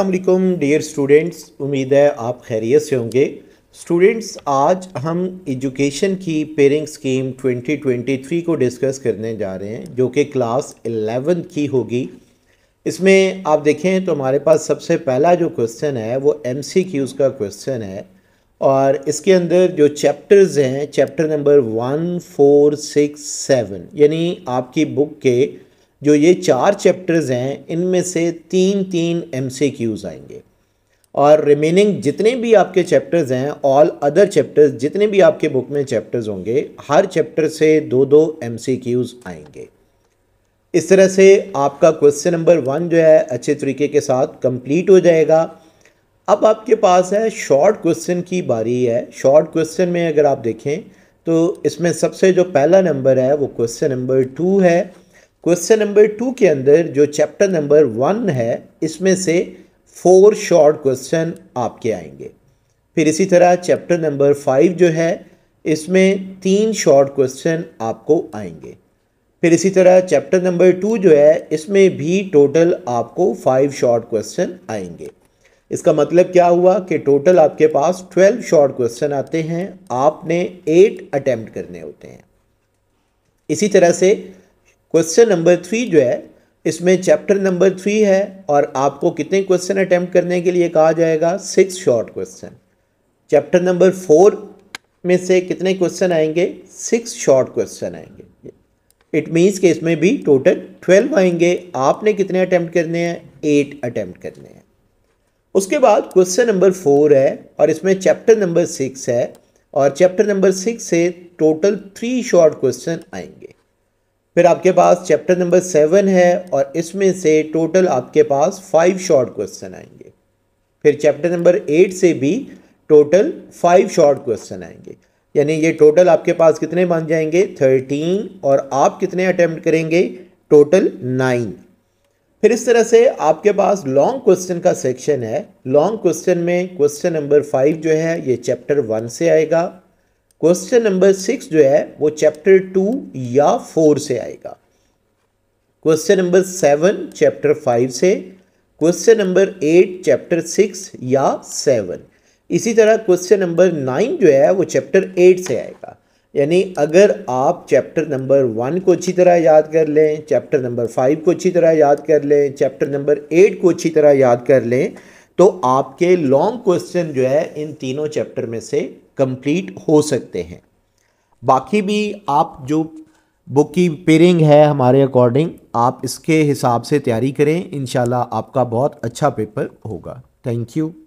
अल्लाम dear students उम्मीद है आप खैरियत से होंगे स्टूडेंट्स आज हम एजुकेशन की पेरिंग स्कीम 2023 को डिस्कस करने जा रहे हैं जो कि क्लास एलेवन की होगी इसमें आप देखें तो हमारे पास सबसे पहला जो क्वेश्चन है वो एम सी क्यूज़ का क्वेश्चन है और इसके अंदर जो चैप्टर्स हैं chapter number one four six seven यानी आपकी बुक के जो ये चार चैप्टर्स हैं इनमें से तीन तीन एम आएंगे और रिमेनिंग जितने भी आपके चैप्टर्स हैं ऑल अदर चैप्टर्स जितने भी आपके बुक में चैप्टर्स होंगे हर चैप्टर से दो दो एम आएंगे इस तरह से आपका क्वेश्चन नंबर वन जो है अच्छे तरीके के साथ कंप्लीट हो जाएगा अब आपके पास है शॉर्ट क्वेश्चन की बारी है शॉर्ट क्वेश्चन में अगर आप देखें तो इसमें सबसे जो पहला नंबर है वो क्वेश्चन नंबर टू है क्वेश्चन नंबर टू के अंदर जो चैप्टर नंबर वन है इसमें से फोर शॉर्ट क्वेश्चन आपके आएंगे फिर इसी तरह चैप्टर नंबर फाइव जो है इसमें तीन शॉर्ट क्वेश्चन आपको आएंगे फिर इसी तरह चैप्टर नंबर टू जो है इसमें भी टोटल आपको फाइव शॉर्ट क्वेश्चन आएंगे इसका मतलब क्या हुआ कि टोटल आपके पास ट्वेल्व शॉर्ट क्वेश्चन आते हैं आपने एट अटैम्प्ट करने होते हैं इसी तरह से क्वेश्चन नंबर थ्री जो है इसमें चैप्टर नंबर थ्री है और आपको कितने क्वेश्चन अटैम्प्ट करने के लिए कहा जाएगा six short question chapter number four में से कितने क्वेश्चन आएंगे सिक्स शॉर्ट क्वेश्चन आएंगे इट मीन्स कि इसमें भी टोटल ट्वेल्व आएंगे आपने कितने अटैम्प्ट करने हैं एट अटैम्प्ट करने हैं उसके बाद क्वेश्चन नंबर फोर है और इसमें चैप्टर नंबर सिक्स है और चैप्टर नंबर सिक्स से टोटल थ्री शॉर्ट क्वेश्चन आएंगे फिर आपके पास चैप्टर नंबर सेवन है और इसमें से टोटल आपके पास फाइव शॉर्ट क्वेश्चन आएंगे फिर चैप्टर नंबर एट से भी टोटल फाइव शॉर्ट क्वेश्चन आएंगे यानी ये टोटल आपके पास कितने बन जाएंगे थर्टीन और आप कितने अटैम्प्ट करेंगे टोटल नाइन फिर इस तरह से आपके पास लॉन्ग क्वेश्चन का सेक्शन है लॉन्ग क्वेश्चन में क्वेश्चन नंबर फाइव जो है ये चैप्टर वन से आएगा क्वेश्चन नंबर सिक्स जो है वो चैप्टर टू या फोर से आएगा question number seven chapter five से question number eight chapter six या सेवन इसी तरह क्वेश्चन नंबर नाइन जो है वो चैप्टर एट से आएगा यानी अगर आप चैप्टर नंबर वन को अच्छी तरह याद कर लें चैप्टर नंबर फाइव को अच्छी तरह याद कर लें चैप्टर नंबर एट को अच्छी तरह याद कर लें तो आपके लॉन्ग क्वेश्चन जो है इन तीनों चैप्टर में से कंप्लीट हो सकते हैं बाकी भी आप जो बुक की पेयरिंग है हमारे अकॉर्डिंग आप इसके हिसाब से तैयारी करें इन आपका बहुत अच्छा पेपर होगा थैंक यू